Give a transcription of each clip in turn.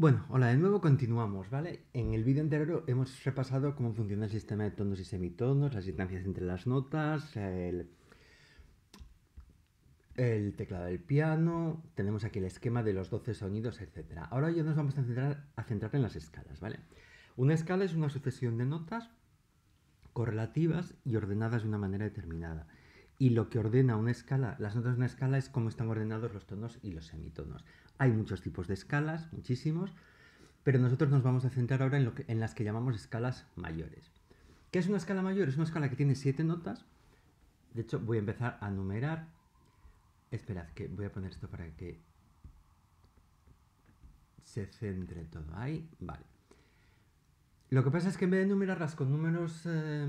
Bueno, hola, de nuevo continuamos, ¿vale? En el vídeo anterior hemos repasado cómo funciona el sistema de tonos y semitonos, las distancias entre las notas, el, teclado del piano, tenemos aquí el esquema de los 12 sonidos, etc. Ahora ya nos vamos a centrar, a centrar en las escalas, ¿vale? Una escala es una sucesión de notas correlativas y ordenadas de una manera determinada. Y lo que ordena una escala, las notas de una escala es cómo están ordenados los tonos y los semitonos. Hay muchos tipos de escalas, muchísimos, pero nosotros nos vamos a centrar ahora en, las que llamamos escalas mayores. ¿Qué es una escala mayor? Es una escala que tiene siete notas. De hecho, voy a empezar a numerar. Esperad, que voy a poner esto para que se centre todo ahí. Vale. Lo que pasa es que en vez de numerarlas con números eh,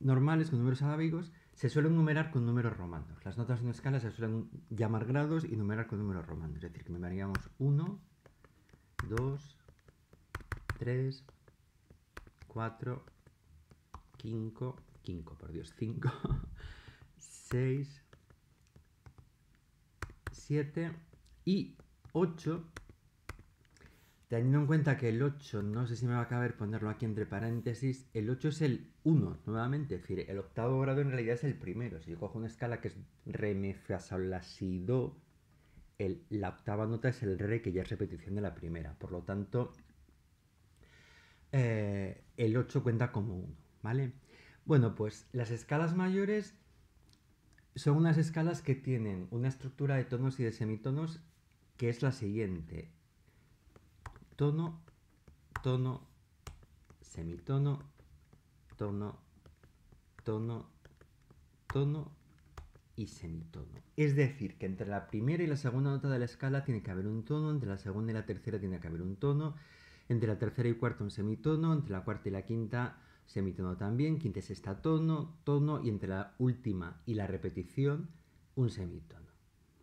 normales, con números arábigos, se suelen numerar con números romanos. Las notas en una escala se suelen llamar grados y numerar con números romanos. Es decir, que numeraríamos 1, 2, 3, 4, 5, 5, por Dios, 5, 6, 7 y 8 Teniendo en cuenta que el 8, no sé si me va a caber ponerlo aquí entre paréntesis, el 8 es el 1 nuevamente, es decir, el octavo grado en realidad es el primero. Si yo cojo una escala que es re, mi, fa, sol, la, si, do, la octava nota es el re, que ya es repetición de la primera. Por lo tanto, eh, el 8 cuenta como 1, ¿vale? Bueno, pues las escalas mayores son unas escalas que tienen una estructura de tonos y de semitonos que es la siguiente tono, tono, semitono, tono, tono, tono y semitono. Es decir, que entre la primera y la segunda nota de la escala tiene que haber un tono, entre la segunda y la tercera tiene que haber un tono, entre la tercera y cuarta un semitono, entre la cuarta y la quinta semitono también, quinta y sexta tono, tono y entre la última y la repetición un semitono.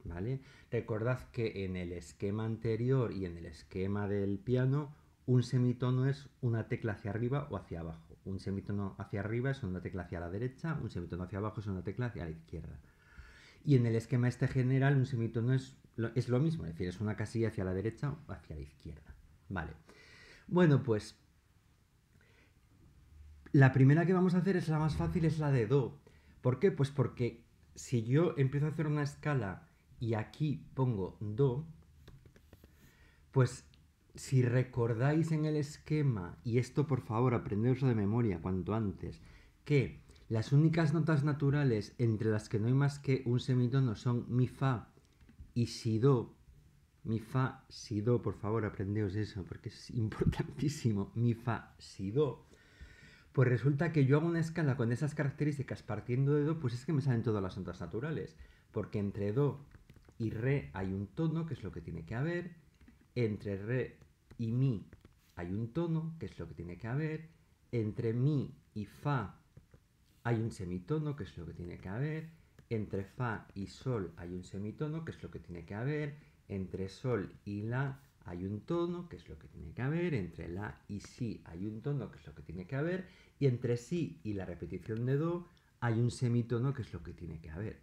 ¿vale? Recordad que en el esquema anterior y en el esquema del piano, un semitono es una tecla hacia arriba o hacia abajo. Un semitono hacia arriba es una tecla hacia la derecha, un semitono hacia abajo es una tecla hacia la izquierda. Y en el esquema este general, un semitono es lo, es lo mismo, es decir, es una casilla hacia la derecha o hacia la izquierda. Vale. Bueno, pues la primera que vamos a hacer es la más fácil, es la de Do. ¿Por qué? Pues porque si yo empiezo a hacer una escala y aquí pongo do, pues si recordáis en el esquema, y esto por favor aprendeoslo de memoria cuanto antes, que las únicas notas naturales entre las que no hay más que un semitono son mi fa y si do, mi fa, si do, por favor aprendeos eso porque es importantísimo, mi fa, si do, pues resulta que yo hago una escala con esas características partiendo de do, pues es que me salen todas las notas naturales, porque entre do y re hay un tono, que es lo que tiene que haber, entre re y mi hay un tono, que es lo que tiene que haber, entre mi y fa hay un semitono, que es lo que tiene que haber, entre fa y sol hay un semitono, que es lo que tiene que haber, entre sol y la hay un tono, que es lo que tiene que haber, entre la y si hay un tono, que es lo que tiene que haber, y entre si y la repetición de do hay un semitono, que es lo que tiene que haber.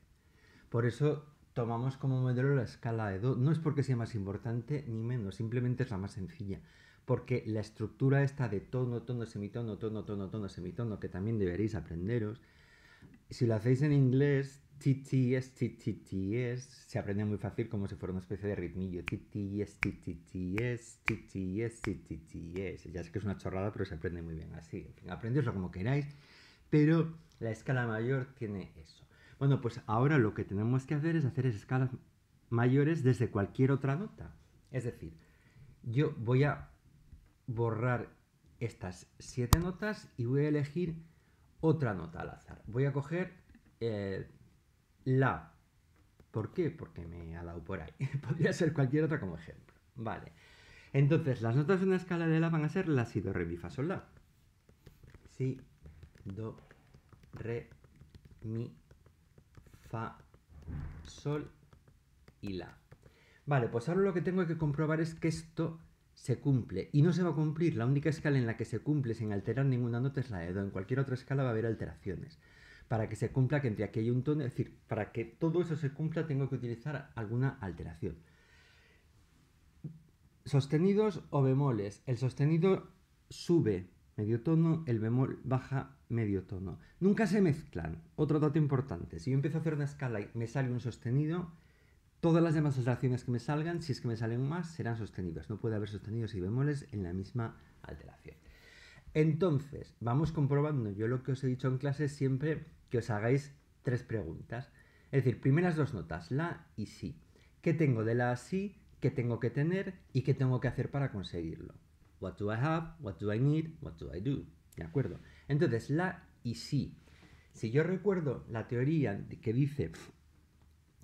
Por eso tomamos como modelo la escala de Do. No es porque sea más importante ni menos, simplemente es la más sencilla. Porque la estructura está de tono, tono, semitono, tono, tono, tono, semitono, que también deberéis aprenderos, si lo hacéis en inglés, ti-ti-ti-es, se aprende muy fácil como si fuera una especie de ritmillo. ti-ti-es, ti-ti-ti-es. Ya sé que es una chorrada, pero se aprende muy bien así. En fin, como queráis, pero la escala mayor tiene eso. Bueno, pues ahora lo que tenemos que hacer es hacer escalas mayores desde cualquier otra nota. Es decir, yo voy a borrar estas siete notas y voy a elegir otra nota al azar. Voy a coger eh, la. ¿Por qué? Porque me ha dado por ahí. Podría ser cualquier otra como ejemplo. Vale. Entonces, las notas de una escala de la van a ser la, si, do, re, mi, fa, sol, la. Si, do, re, mi, sol y la. Vale, pues ahora lo que tengo que comprobar es que esto se cumple. Y no se va a cumplir. La única escala en la que se cumple sin alterar ninguna nota es la de Do. En cualquier otra escala va a haber alteraciones. Para que se cumpla que entre aquí hay un tono, es decir, para que todo eso se cumpla tengo que utilizar alguna alteración. Sostenidos o bemoles. El sostenido sube medio tono, el bemol baja medio tono. Nunca se mezclan. Otro dato importante, si yo empiezo a hacer una escala y me sale un sostenido, todas las demás alteraciones que me salgan, si es que me salen más, serán sostenidos. No puede haber sostenidos y bemoles en la misma alteración. Entonces, vamos comprobando. Yo lo que os he dicho en clase siempre que os hagáis tres preguntas. Es decir, primeras dos notas, la y si. ¿Qué tengo de la sí, si? ¿Qué tengo que tener? ¿Y qué tengo que hacer para conseguirlo? What do I have? What do I need? What do I do? ¿De acuerdo? Entonces, la y si. Si yo recuerdo la teoría que dice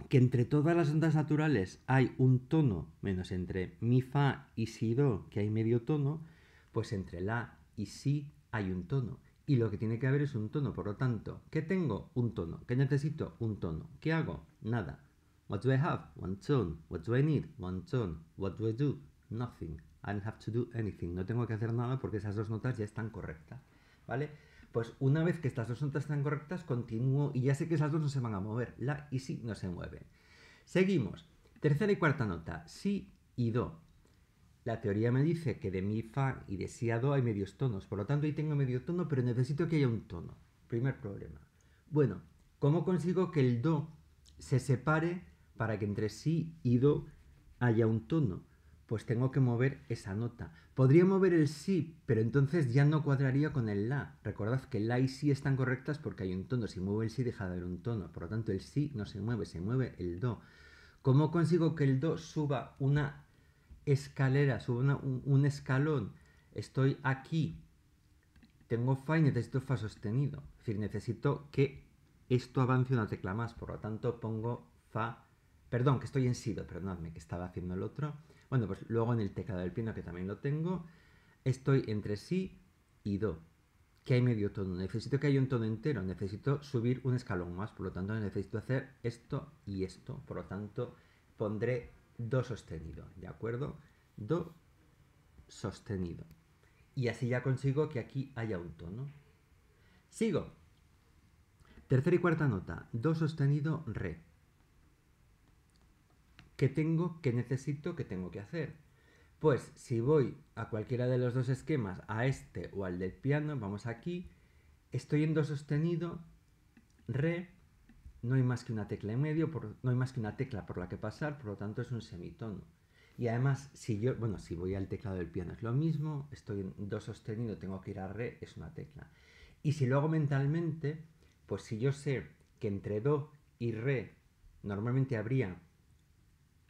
que entre todas las ondas naturales hay un tono, menos entre mi, fa y si, do, que hay medio tono, pues entre la y si hay un tono. Y lo que tiene que haber es un tono, por lo tanto, ¿qué tengo? Un tono. ¿Qué necesito? Un tono. ¿Qué hago? Nada. What do I have? One tone. What do I need? One tone. What do I do? nothing. I don't have to do anything. No tengo que hacer nada porque esas dos notas ya están correctas. ¿Vale? Pues una vez que estas dos notas están correctas, continúo y ya sé que esas dos no se van a mover. La y si no se mueven. Seguimos. Tercera y cuarta nota. Si y do. La teoría me dice que de mi fa y de si a do hay medios tonos. Por lo tanto, ahí tengo medio tono, pero necesito que haya un tono. Primer problema. Bueno, ¿cómo consigo que el do se separe para que entre si y do haya un tono? pues tengo que mover esa nota. Podría mover el si, pero entonces ya no cuadraría con el la. Recordad que la y si están correctas porque hay un tono. Si muevo el si deja de haber un tono. Por lo tanto, el si no se mueve, se mueve el do. ¿Cómo consigo que el do suba una escalera, suba un, escalón? Estoy aquí, tengo fa y necesito fa sostenido. Es decir, necesito que esto avance una tecla más. Por lo tanto, pongo fa... Perdón, que estoy en si, perdonadme, que estaba haciendo el otro bueno, pues luego en el teclado del piano, que también lo tengo, estoy entre sí y do. Que hay medio tono, necesito que haya un tono entero, necesito subir un escalón más, por lo tanto necesito hacer esto y esto, por lo tanto pondré do sostenido, ¿de acuerdo? Do sostenido. Y así ya consigo que aquí haya un tono. Sigo. Tercera y cuarta nota, do sostenido, re. ¿Qué tengo? ¿Qué necesito? ¿Qué tengo que hacer? Pues si voy a cualquiera de los dos esquemas, a este o al del piano, vamos aquí, estoy en do sostenido, re, no hay más que una tecla en medio, por, no hay más que una tecla por la que pasar, por lo tanto es un semitono. Y además, si yo, bueno, si voy al teclado del piano es lo mismo, estoy en do sostenido, tengo que ir a re, es una tecla. Y si lo hago mentalmente, pues si yo sé que entre do y re normalmente habría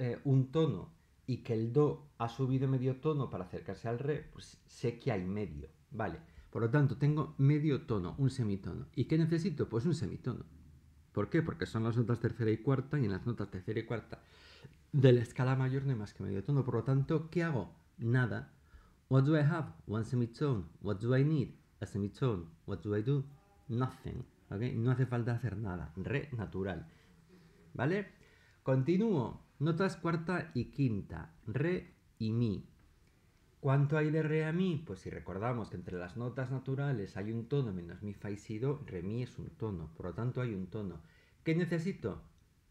eh, un tono y que el do ha subido medio tono para acercarse al re, pues sé que hay medio, ¿vale? Por lo tanto, tengo medio tono, un semitono. ¿Y qué necesito? Pues un semitono. ¿Por qué? Porque son las notas tercera y cuarta y en las notas tercera y cuarta de la escala mayor no hay más que medio tono. Por lo tanto, ¿qué hago? Nada. What do I have? One semitone. What do I need? A semitone. What do I do? Nothing. No hace falta hacer nada. Re natural. ¿Vale? Continúo. Notas cuarta y quinta, re y mi. ¿Cuánto hay de re a mi? Pues si recordamos que entre las notas naturales hay un tono menos mi, fa y si, do, re, mi es un tono, por lo tanto hay un tono. ¿Qué necesito?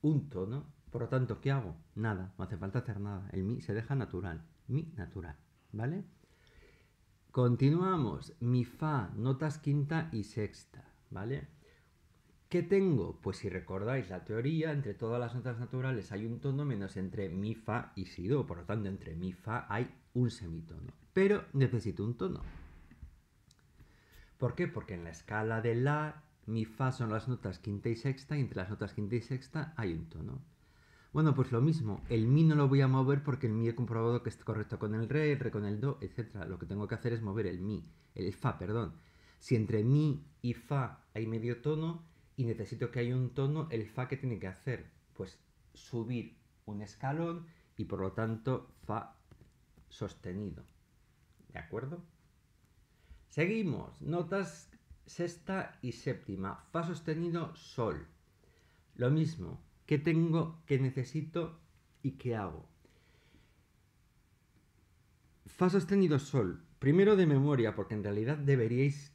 Un tono, por lo tanto, ¿qué hago? Nada, no hace falta hacer nada, el mi se deja natural, mi natural, ¿vale? Continuamos, mi, fa, notas quinta y sexta, ¿vale? ¿Qué tengo? Pues si recordáis la teoría, entre todas las notas naturales hay un tono menos entre mi, fa y si, do. Por lo tanto, entre mi, fa hay un semitono. Pero necesito un tono. ¿Por qué? Porque en la escala de la, mi, fa son las notas quinta y sexta y entre las notas quinta y sexta hay un tono. Bueno, pues lo mismo. El mi no lo voy a mover porque el mi he comprobado que está correcto con el re, re con el do, etc. Lo que tengo que hacer es mover el mi, el fa, perdón. Si entre mi y fa hay medio tono, y necesito que haya un tono, el fa que tiene que hacer, pues subir un escalón y por lo tanto fa sostenido. ¿De acuerdo? Seguimos, notas sexta y séptima, fa sostenido, sol. Lo mismo, ¿qué tengo, qué necesito y qué hago? Fa sostenido, sol. Primero de memoria, porque en realidad deberíais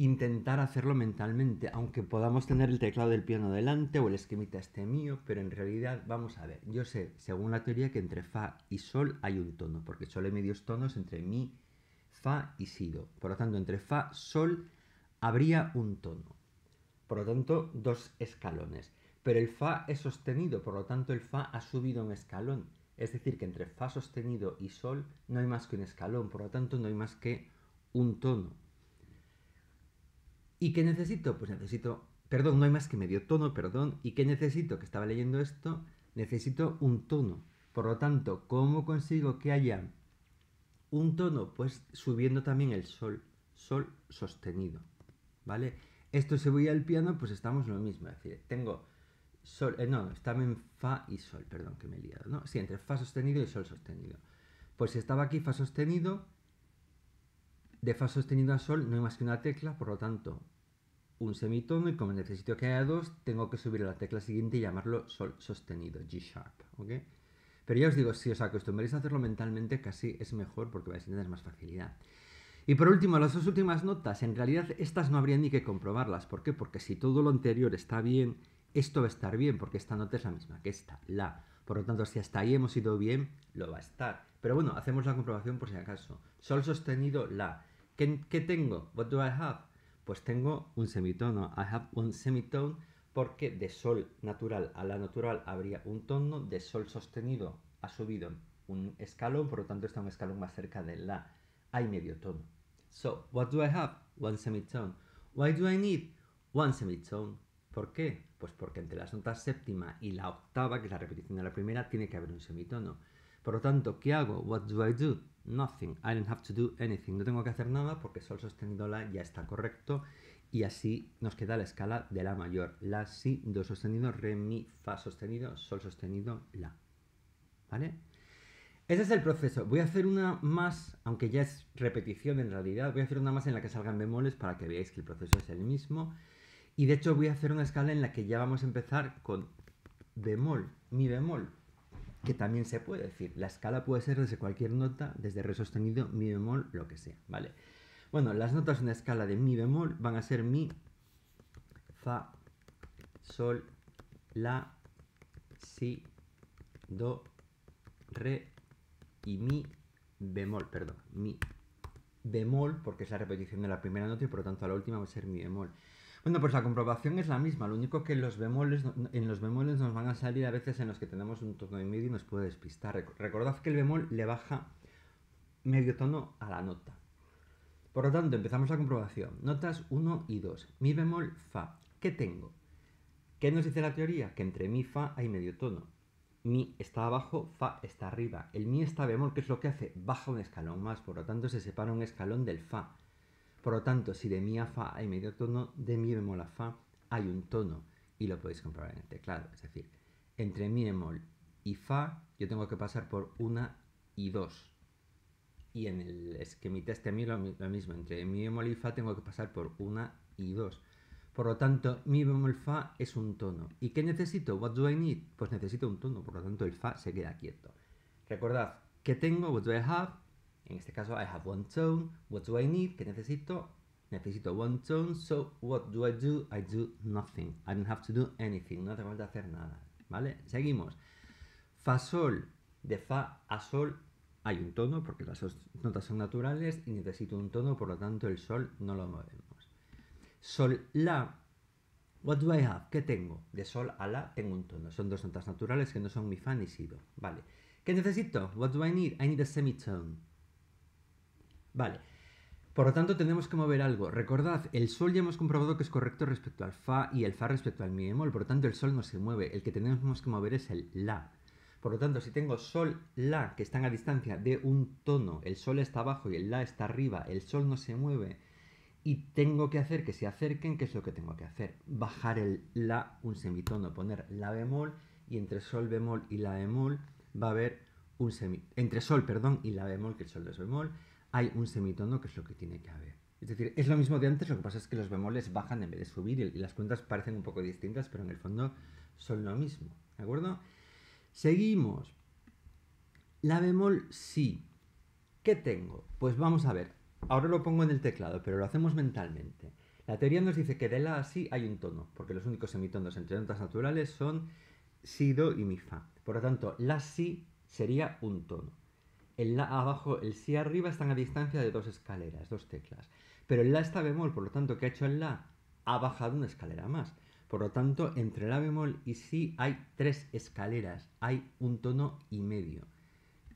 intentar hacerlo mentalmente, aunque podamos tener el teclado del piano delante o el esquemita este mío, pero en realidad vamos a ver, yo sé, según la teoría, que entre fa y sol hay un tono, porque sol hay medios tonos entre mi, fa y sido. Por lo tanto, entre fa, sol habría un tono. Por lo tanto, dos escalones. Pero el fa es sostenido, por lo tanto el fa ha subido un escalón. Es decir, que entre fa sostenido y sol no hay más que un escalón, por lo tanto no hay más que un tono. ¿Y qué necesito? Pues necesito, perdón, no hay más que medio tono, perdón. ¿Y qué necesito? Que estaba leyendo esto, necesito un tono. Por lo tanto, ¿cómo consigo que haya un tono? Pues subiendo también el sol, sol sostenido, ¿vale? Esto se voy al piano, pues estamos lo mismo, es decir, tengo sol, eh, no, estaba en fa y sol, perdón, que me he liado, ¿no? Sí, entre fa sostenido y sol sostenido. Pues si estaba aquí fa sostenido, de fa sostenido a sol no hay más que una tecla, por lo tanto, un semitono y como necesito que haya dos, tengo que subir a la tecla siguiente y llamarlo sol sostenido, G sharp, ¿ok? Pero ya os digo, si os acostumbráis a hacerlo mentalmente, casi es mejor porque vais a tener más facilidad. Y por último, las dos últimas notas, en realidad estas no habría ni que comprobarlas. ¿Por qué? Porque si todo lo anterior está bien, esto va a estar bien, porque esta nota es la misma que esta, la. Por lo tanto, si hasta ahí hemos ido bien, lo va a estar. Pero bueno, hacemos la comprobación por si acaso. Sol sostenido, la. ¿Qué, qué tengo? What do I have? Pues tengo un semitono. I have one semitone porque de sol natural a la natural habría un tono, de sol sostenido ha subido un escalón, por lo tanto está un escalón más cerca de la. Hay medio tono. So, what do I have? One semitone. Why do I need one semitone? ¿Por qué? Pues porque entre las notas séptima y la octava, que es la repetición de la primera, tiene que haber un semitono. Por lo tanto, ¿qué hago? What do I do? Nothing. I don't have to do anything. No tengo que hacer nada porque sol sostenido la ya está correcto. Y así nos queda la escala de la mayor. La, si, do sostenido, re, mi, fa sostenido, sol sostenido, la. ¿Vale? Ese es el proceso. Voy a hacer una más, aunque ya es repetición en realidad, voy a hacer una más en la que salgan bemoles para que veáis que el proceso es el mismo. Y de hecho voy a hacer una escala en la que ya vamos a empezar con bemol, mi bemol, que también se puede decir. La escala puede ser desde cualquier nota, desde re sostenido, mi bemol, lo que sea, ¿vale? Bueno, las notas en la escala de mi bemol van a ser mi, fa, sol, la, si, do, re y mi bemol, perdón, mi bemol, porque es la repetición de la primera nota y por lo tanto la última va a ser mi bemol. Bueno, pues la comprobación es la misma, lo único que los bemoles, en los bemoles nos van a salir a veces en los que tenemos un tono y medio y nos puede despistar. Recordad que el bemol le baja medio tono a la nota. Por lo tanto, empezamos la comprobación. Notas 1 y 2. Mi bemol, fa. ¿Qué tengo? ¿Qué nos dice la teoría? Que entre mi fa hay medio tono. Mi está abajo, fa está arriba. El mi está bemol, ¿qué es lo que hace, baja un escalón más, por lo tanto se separa un escalón del fa. Por lo tanto, si de mi a fa hay medio tono, de mi bemol a fa hay un tono y lo podéis comprobar en el teclado. Es decir, entre mi bemol y fa yo tengo que pasar por una y dos. Y en el esquema de mi a mí lo, lo mismo, entre mi bemol y fa tengo que pasar por una y dos. Por lo tanto, mi bemol fa es un tono. ¿Y qué necesito? What do I need? Pues necesito un tono, por lo tanto el fa se queda quieto. Recordad, ¿qué tengo? What do I have? En este caso, I have one tone. What do I need? ¿Qué necesito? Necesito one tone. So, what do I do? I do nothing. I don't have to do anything. No tengo que hacer nada. ¿Vale? Seguimos. Fa sol. De fa a sol hay un tono porque las notas son naturales y necesito un tono, por lo tanto el sol no lo movemos. Sol, la. What do I have? ¿Qué tengo? De sol a la tengo un tono. Son dos notas naturales que no son mi fa ni sido. Vale. ¿Qué necesito? What do I need? I need a semitone. Vale. Por lo tanto, tenemos que mover algo. Recordad, el sol ya hemos comprobado que es correcto respecto al fa y el fa respecto al mi bemol. Por lo tanto, el sol no se mueve. El que tenemos que mover es el la. Por lo tanto, si tengo sol, la, que están a distancia de un tono, el sol está abajo y el la está arriba, el sol no se mueve, y tengo que hacer que se acerquen, ¿qué es lo que tengo que hacer? Bajar el la, un semitono, poner la bemol, y entre sol bemol y la bemol va a haber un semi... Entre sol, perdón, y la bemol, que el sol es bemol, hay un semitono que es lo que tiene que haber. Es decir, es lo mismo de antes, lo que pasa es que los bemoles bajan en vez de subir y, las cuentas parecen un poco distintas, pero en el fondo son lo mismo. ¿De acuerdo? Seguimos. La bemol si. ¿Qué tengo? Pues vamos a ver. Ahora lo pongo en el teclado, pero lo hacemos mentalmente. La teoría nos dice que de la si hay un tono, porque los únicos semitonos entre notas naturales son si, do y mi fa. Por lo tanto, la si sería un tono el La abajo, el Si arriba están a distancia de dos escaleras, dos teclas. Pero el La está bemol, por lo tanto, ¿qué ha hecho el La? Ha bajado una escalera más. Por lo tanto, entre La bemol y Si hay tres escaleras, hay un tono y medio.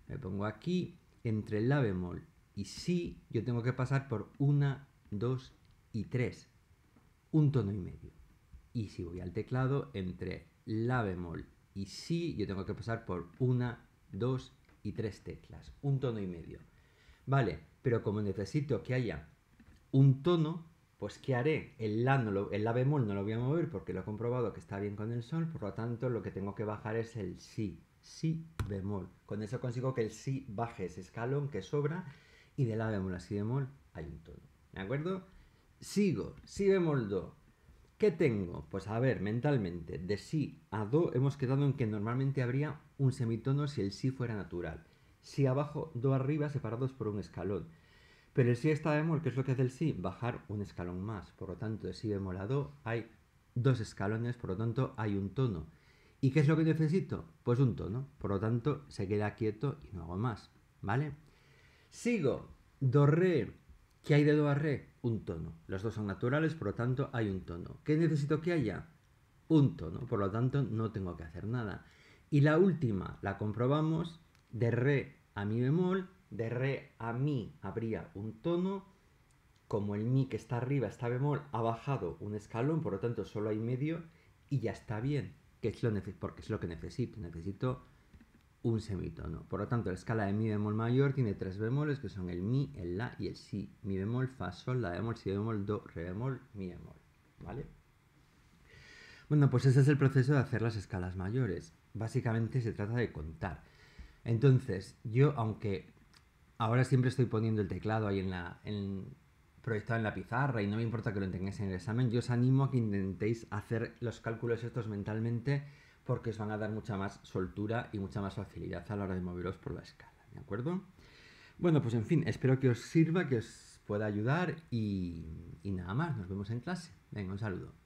Me pongo aquí, entre el La bemol y Si, yo tengo que pasar por una, dos y tres. Un tono y medio. Y si voy al teclado, entre La bemol y Si, yo tengo que pasar por una, dos y tres teclas, un tono y medio. Vale, pero como necesito que haya un tono, pues ¿qué haré? El la, el la bemol no lo voy a mover porque lo he comprobado que está bien con el sol, por lo tanto lo que tengo que bajar es el si, si bemol. Con eso consigo que el si baje ese escalón que sobra y de la bemol a si bemol hay un tono. ¿De acuerdo? Sigo, si bemol do, ¿Qué tengo? Pues a ver, mentalmente, de sí a do hemos quedado en que normalmente habría un semitono si el sí fuera natural. Si abajo, do arriba, separados por un escalón. Pero el si está bemol, ¿qué es lo que hace el sí? Bajar un escalón más. Por lo tanto, de si bemol a do hay dos escalones, por lo tanto hay un tono. ¿Y qué es lo que necesito? Pues un tono. Por lo tanto, se queda quieto y no hago más. ¿Vale? Sigo. Do re ¿Qué hay de do a re? Un tono. Los dos son naturales, por lo tanto hay un tono. ¿Qué necesito que haya? Un tono, por lo tanto no tengo que hacer nada. Y la última la comprobamos de re a mi bemol, de re a mi habría un tono, como el mi que está arriba, está bemol, ha bajado un escalón, por lo tanto solo hay medio y ya está bien, que es lo porque es lo que necesito, necesito un semitono. Por lo tanto, la escala de mi bemol mayor tiene tres bemoles que son el mi, el la y el si. Mi bemol, fa, sol, la bemol, si bemol, do, re bemol, mi bemol. ¿Vale? Bueno, pues ese es el proceso de hacer las escalas mayores. Básicamente se trata de contar. Entonces, yo, aunque ahora siempre estoy poniendo el teclado ahí en la, proyectado en la pizarra y no me importa que lo tengáis en el examen, yo os animo a que intentéis hacer los cálculos estos mentalmente porque os van a dar mucha más soltura y mucha más facilidad a la hora de moveros por la escala, ¿de acuerdo? Bueno, pues en fin, espero que os sirva, que os pueda ayudar y, y nada más, nos vemos en clase. Venga, un saludo.